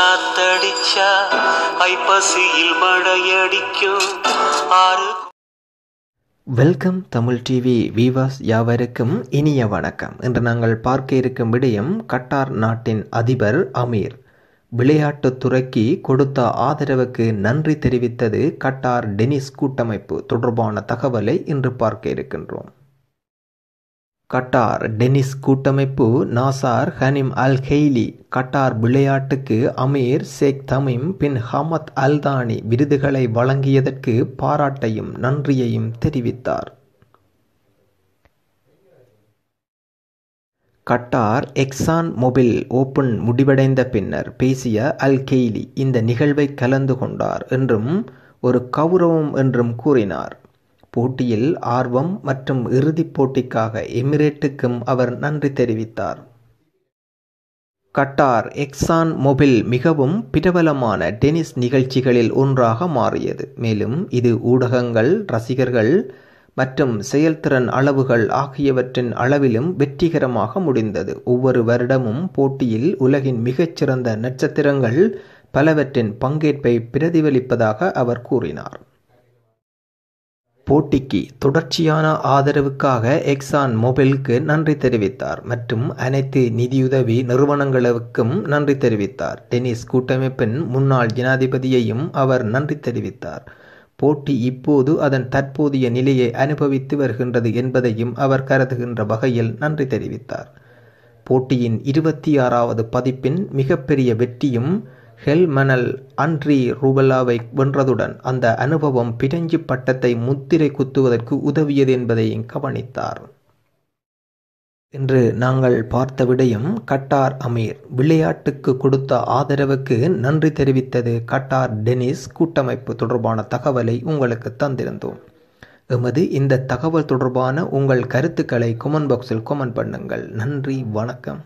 காத்தடிச்சா ஐப்பசியில் மழையடிக்கும் ஆறு welcome Tamil TV வீவாஸ் யாவருக்கும் இனிய வணக்கம் இன்று நாங்கள் பார்க்க இருக்கும் விடயம் கட்டார் நாட்டின் அதிபர் அமீர் விளையாட்டுத் துறைக்கு கொடுத்த ஆதரவுக்கு நன்றி தெரிவித்தது கட்டார் டெனிஸ் கூட்டமைப்பு தொடர்பான தகவலை இன்று பார்க்க இருக்கின்றோம் கட்டார் டெனிஸ் கூட்டமைப்பு நாசார் ஹனிம் அல் ஹெய்லி கட்டார் விளையாட்டுக்கு அமீர் ஷேக் தமிம் பின் ஹமத் அல்தானி விருதுகளை வழங்கியதற்கு பாராட்டையும் நன்றியையும் தெரிவித்தார் கட்டார் எக்ஸான் மொபில் ஓப்பன் முடிவடைந்த பின்னர் பேசிய அல் கெய்லி இந்த நிகழ்வை கலந்து கொண்டார் என்றும் ஒரு கௌரவம் என்றும் கூறினார் போட்டியில் ஆர்வம் மற்றும் இறுதிப் போட்டிக்காக எமிரேட்டுக்கும் அவர் நன்றி தெரிவித்தார் கட்டார் எக்ஸான் மொபில் மிகவும் பிரபலமான டெனிஸ் நிகழ்ச்சிகளில் ஒன்றாக மாறியது மேலும் இது ஊடகங்கள் ரசிகர்கள் மற்றும் செயல்திறன் அளவுகள் ஆகியவற்றின் அளவிலும் வெற்றிகரமாக முடிந்தது ஒவ்வொரு வருடமும் போட்டியில் உலகின் மிகச்சிறந்த நட்சத்திரங்கள் பலவற்றின் பங்கேற்பை பிரதிபலிப்பதாக அவர் கூறினார் போட்டிக்கு தொடர்ச்சியான ஆதரவுக்காக எக்ஸான் மொபைலுக்கு நன்றி தெரிவித்தார் மற்றும் அனைத்து நிதியுதவி நிறுவனங்களுக்கும் நன்றி தெரிவித்தார் டென்னிஸ் கூட்டமைப்பின் முன்னாள் ஜனாதிபதியையும் அவர் நன்றி தெரிவித்தார் போட்டி இப்போது அதன் தற்போதைய நிலையை அனுபவித்து வருகின்றது என்பதையும் அவர் கருதுகின்ற வகையில் நன்றி தெரிவித்தார் போட்டியின் இருபத்தி ஆறாவது பதிப்பின் மிகப்பெரிய வெற்றியும் ஹெல்மனல் அன்றி ரூபலாவை வென்றதுடன் அந்த அனுபவம் பிரெஞ்சு பட்டத்தை முத்திரை குத்துவதற்கு உதவியது என்பதையும் கவனித்தார் என்று நாங்கள் பார்த்த விடயம் கட்டார் அமீர் விளையாட்டுக்கு கொடுத்த ஆதரவுக்கு நன்றி தெரிவித்தது கட்டார் டெனிஸ் கூட்டமைப்பு தொடர்பான தகவலை உங்களுக்கு தந்திருந்தோம் எமது இந்த தகவல் தொடர்பான உங்கள் கருத்துக்களை கொமன் பாக்ஸில் கொமெண்ட் பண்ணுங்கள் நன்றி வணக்கம்